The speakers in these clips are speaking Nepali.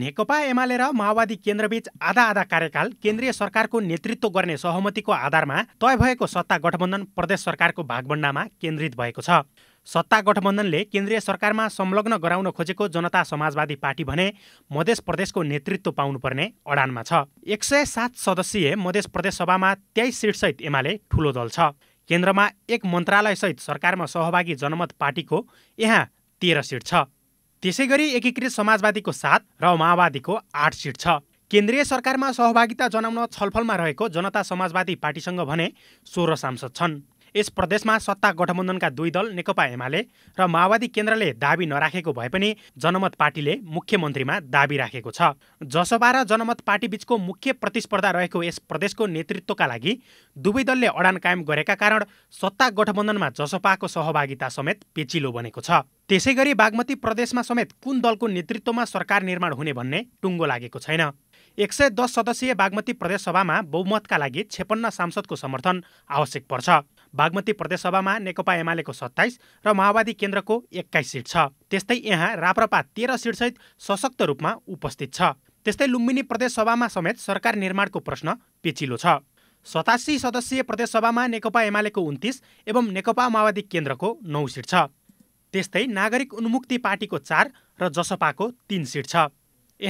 नेकपा एमाले र माओवादी केन्द्रबीच आधा आधा कार्यकाल केन्द्रीय सरकारको नेतृत्व गर्ने सहमतिको आधारमा तय भएको सत्ता गठबन्धन प्रदेश सरकारको भागबण्डामा केन्द्रित भएको छ सत्ता गठबन्धनले केन्द्रीय सरकारमा संलग्न गराउन खोजेको जनता समाजवादी पार्टी भने मधेस प्रदेशको नेतृत्व पाउनुपर्ने अडानमा छ एक सय सात सदस्यीय मधेस प्रदेशसभामा तेइस सिटसहित एमाले ठुलो दल छ केन्द्रमा एक मन्त्रालयसहित सरकारमा सहभागी जनमत पार्टीको यहाँ तेह्र सिट छ त्यसै गरी एकीकृत समाजवादीको सात र माओवादीको आठ सिट छ केन्द्रीय सरकारमा सहभागिता जनाउन छलफलमा रहेको जनता समाजवादी पार्टीसँग भने सोह्र सांसद छन् यस प्रदेशमा सत्ता गठबन्धनका दुई दल नेकपा एमाले र माओवादी केन्द्रले दावी नराखेको भए पनि जनमत पार्टीले मुख्यमन्त्रीमा दावी राखेको छ जसपा र जनमत पार्टी बीचको मुख्य प्रतिस्पर्धा रहेको यस प्रदेशको नेतृत्वका लागि दुवै दलले अडान कायम गरेका कारण सत्ता गठबन्धनमा जसपाको सहभागिता समेत पेचिलो बनेको छ त्यसै गरी बागमती प्रदेशमा समेत कुन दलको नेतृत्वमा सरकार निर्माण हुने भन्ने टुङ्गो लागेको छैन एक सय दस सदस्यीय बागमती प्रदेशसभामा बहुमतका लागि छेपन्न सांसदको समर्थन आवश्यक पर्छ बागमती प्रदेशसभामा नेकपा एमालेको सत्ताइस र माओवादी केन्द्रको एक्काइस सिट छ त्यस्तै यहाँ राप्रपा तेह्र सिटसहित सशक्त रूपमा उपस्थित छ त्यस्तै लुम्बिनी प्रदेशसभामा समेत सरकार निर्माणको प्रश्न पेचिलो छ सतासी सदस्यीय प्रदेशसभामा नेकपा एमालेको उन्तिस एवं नेकपा माओवादी केन्द्रको नौ सिट छ त्यस्तै नागरिक उन्मुक्ति पार्टीको चार र जसपाको तीन सिट छ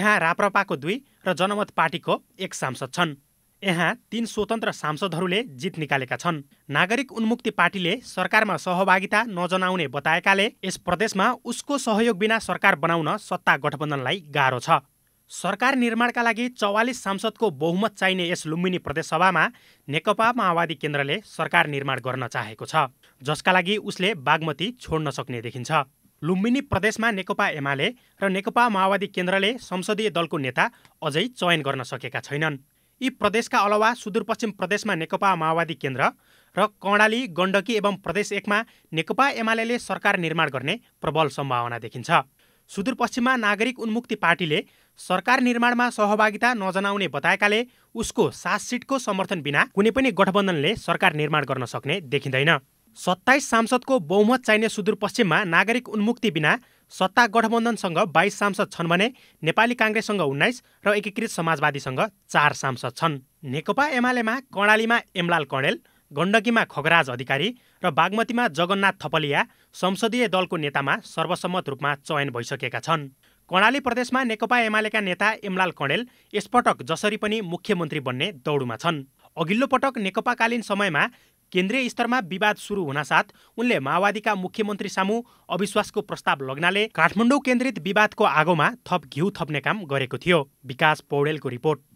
यहाँ राप्रपाको दुई र जनमत पार्टीको एक सांसद छन् यहाँ तीन स्वतन्त्र सांसदहरूले जित निकालेका छन् नागरिक उन्मुक्ति पार्टीले सरकारमा सहभागिता नजनाउने बताएकाले यस प्रदेशमा उसको सहयोग बिना सरकार बनाउन सत्ता गठबन्धनलाई गाह्रो छ सरकार निर्माणका लागि चौवालिस सांसदको बहुमत चाहिने यस लुम्बिनी प्रदेशसभामा नेकपा माओवादी केन्द्रले सरकार निर्माण गर्न चाहेको छ जसका लागि उसले बागमती छोड्न सक्ने देखिन्छ लुम्बिनी प्रदेशमा नेकपा एमाले र नेकपा माओवादी केन्द्रले संसदीय दलको नेता अझै चयन गर्न सकेका छैनन् यी प्रदेशका अलावा सुदूरपश्चिम प्रदेशमा नेकपा माओवादी केन्द्र र कर्णाली गण्डकी एवं प्रदेश एकमा नेकपा एमाले सरकार निर्माण गर्ने प्रबल सम्भावना देखिन्छ सुदूरपश्चिममा नागरिक उन्मुक्ति पार्टीले सरकार निर्माणमा सहभागिता नजनाउने बताएकाले उसको सात सिटको समर्थन बिना कुनै पनि गठबन्धनले सरकार निर्माण गर्न सक्ने देखिँदैन सत्ताइस सांसदको बहुमत चाहिने सुदूरपश्चिममा नागरिक उन्मुक्ति बिना सत्ता गठबन्धनसँग बाइस सांसद छन् भने नेपाली काङ्ग्रेससँग उन्नाइस र एकीकृत समाजवादीसँग चार सांसद छन् नेकपा एमालेमा कर्णालीमा एमलाल कणेल गण्डकीमा खगराज अधिकारी र बागमतीमा जगन्नाथ थपलिया संसदीय दलको नेतामा सर्वसम्मत रूपमा चयन भइसकेका छन् कर्णाली प्रदेशमा नेकपा एमालेका नेता एमलाल कणेल यसपटक जसरी पनि मुख्यमन्त्री बन्ने दौडमा छन् अघिल्लो पटक नेकपाकालीन समयमा केन्द्रीय स्तरमा विवाद सुरु हुनासाथ उनले माओवादीका मुख्यमन्त्री सामु अविश्वासको प्रस्ताव लग्नाले काठमाडौँ केन्द्रित विवादको आगोमा थप घिउ थप्ने काम गरेको थियो विकास पौडेलको रिपोर्ट